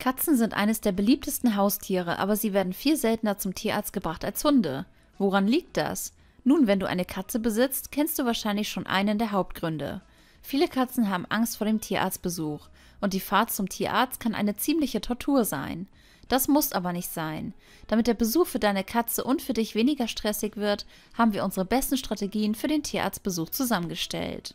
Katzen sind eines der beliebtesten Haustiere, aber sie werden viel seltener zum Tierarzt gebracht als Hunde. Woran liegt das? Nun, wenn du eine Katze besitzt, kennst du wahrscheinlich schon einen der Hauptgründe. Viele Katzen haben Angst vor dem Tierarztbesuch und die Fahrt zum Tierarzt kann eine ziemliche Tortur sein. Das muss aber nicht sein. Damit der Besuch für deine Katze und für dich weniger stressig wird, haben wir unsere besten Strategien für den Tierarztbesuch zusammengestellt.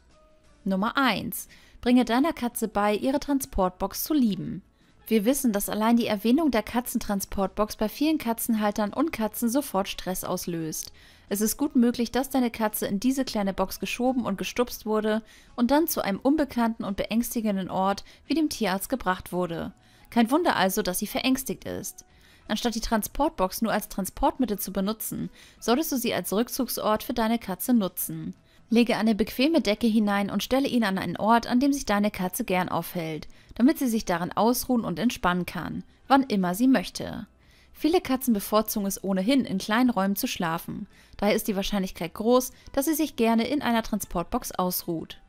Nummer 1. Bringe deiner Katze bei, ihre Transportbox zu lieben. Wir wissen, dass allein die Erwähnung der Katzentransportbox bei vielen Katzenhaltern und Katzen sofort Stress auslöst. Es ist gut möglich, dass deine Katze in diese kleine Box geschoben und gestupst wurde und dann zu einem unbekannten und beängstigenden Ort wie dem Tierarzt gebracht wurde. Kein Wunder also, dass sie verängstigt ist. Anstatt die Transportbox nur als Transportmittel zu benutzen, solltest du sie als Rückzugsort für deine Katze nutzen. Lege eine bequeme Decke hinein und stelle ihn an einen Ort, an dem sich deine Katze gern aufhält, damit sie sich darin ausruhen und entspannen kann, wann immer sie möchte. Viele Katzen bevorzugen es ohnehin, in kleinen Räumen zu schlafen. Daher ist die Wahrscheinlichkeit groß, dass sie sich gerne in einer Transportbox ausruht.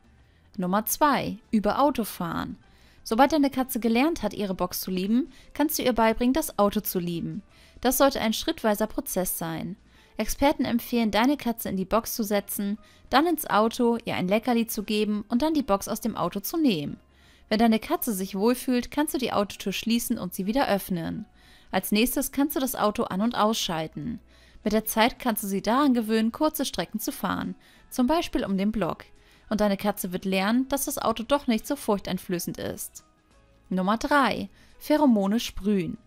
Nummer 2. Über Autofahren. Sobald deine Katze gelernt hat, ihre Box zu lieben, kannst du ihr beibringen, das Auto zu lieben. Das sollte ein schrittweiser Prozess sein. Experten empfehlen, deine Katze in die Box zu setzen, dann ins Auto, ihr ein Leckerli zu geben und dann die Box aus dem Auto zu nehmen. Wenn deine Katze sich wohlfühlt, kannst du die Autotür schließen und sie wieder öffnen. Als nächstes kannst du das Auto an- und ausschalten. Mit der Zeit kannst du sie daran gewöhnen, kurze Strecken zu fahren, zum Beispiel um den Block. Und deine Katze wird lernen, dass das Auto doch nicht so furchteinflößend ist. Nummer 3. Pheromone sprühen.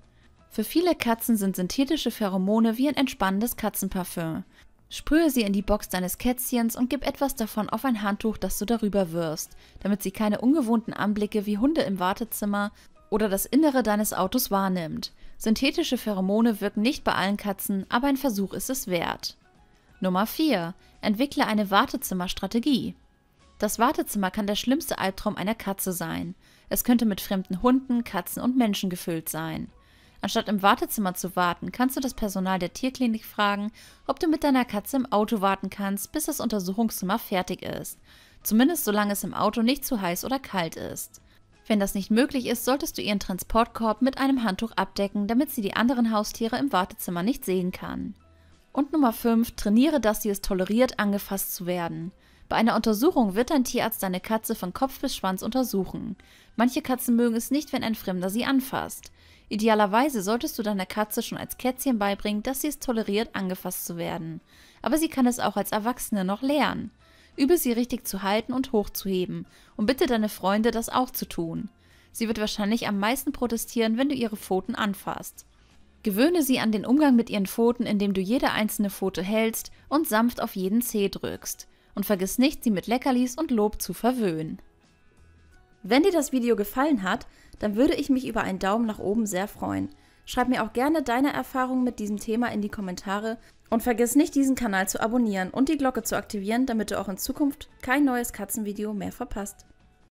Für viele Katzen sind synthetische Pheromone wie ein entspannendes Katzenparfüm. Sprühe sie in die Box deines Kätzchens und gib etwas davon auf ein Handtuch, das du darüber wirfst, damit sie keine ungewohnten Anblicke wie Hunde im Wartezimmer oder das Innere deines Autos wahrnimmt. Synthetische Pheromone wirken nicht bei allen Katzen, aber ein Versuch ist es wert. Nummer 4. Entwickle eine Wartezimmerstrategie. Das Wartezimmer kann der schlimmste Albtraum einer Katze sein. Es könnte mit fremden Hunden, Katzen und Menschen gefüllt sein. Anstatt im Wartezimmer zu warten, kannst du das Personal der Tierklinik fragen, ob du mit deiner Katze im Auto warten kannst, bis das Untersuchungszimmer fertig ist. Zumindest solange es im Auto nicht zu heiß oder kalt ist. Wenn das nicht möglich ist, solltest du ihren Transportkorb mit einem Handtuch abdecken, damit sie die anderen Haustiere im Wartezimmer nicht sehen kann. Und Nummer 5, trainiere, dass sie es toleriert, angefasst zu werden. Bei einer Untersuchung wird dein Tierarzt deine Katze von Kopf bis Schwanz untersuchen. Manche Katzen mögen es nicht, wenn ein Fremder sie anfasst. Idealerweise solltest du deiner Katze schon als Kätzchen beibringen, dass sie es toleriert, angefasst zu werden. Aber sie kann es auch als Erwachsene noch lernen. Übe sie richtig zu halten und hochzuheben und bitte deine Freunde, das auch zu tun. Sie wird wahrscheinlich am meisten protestieren, wenn du ihre Pfoten anfasst. Gewöhne sie an den Umgang mit ihren Pfoten, indem du jede einzelne Pfote hältst und sanft auf jeden Zeh drückst. Und vergiss nicht, sie mit Leckerlis und Lob zu verwöhnen. Wenn dir das Video gefallen hat, dann würde ich mich über einen Daumen nach oben sehr freuen. Schreib mir auch gerne deine Erfahrungen mit diesem Thema in die Kommentare und vergiss nicht, diesen Kanal zu abonnieren und die Glocke zu aktivieren, damit du auch in Zukunft kein neues Katzenvideo mehr verpasst.